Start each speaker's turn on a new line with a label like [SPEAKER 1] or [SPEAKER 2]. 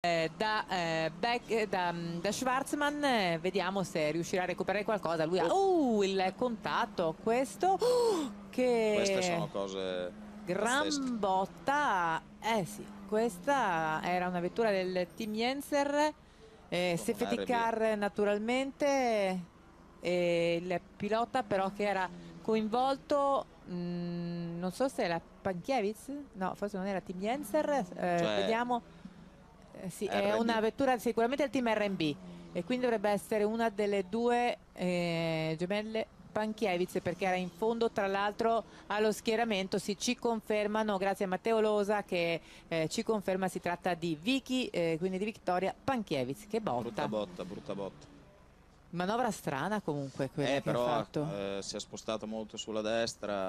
[SPEAKER 1] Eh, da, eh, Beck, eh, da, mm, da, Schwarzman eh, vediamo se riuscirà a recuperare qualcosa lui ha oh, uh, il contatto questo oh, che queste sono
[SPEAKER 2] cose gran pazzesche.
[SPEAKER 1] botta eh sì questa era una vettura del team Jenser eh, safety car naturalmente eh, il pilota però che era coinvolto mh, mm, non so se era Pankiewicz no forse non era team Jenser eh, cioè... vediamo eh, sì, è una vettura sicuramente del team R&B e quindi dovrebbe essere una delle due eh, gemelle Panchievitz perché era in fondo tra l'altro allo schieramento si ci confermano grazie a Matteo Losa che eh, ci conferma si tratta di Vicky eh, quindi di Vittoria Panchievitz che botta brutta botta brutta botta manovra strana comunque quella eh, che però, ha fatto
[SPEAKER 2] eh, si è spostato molto sulla destra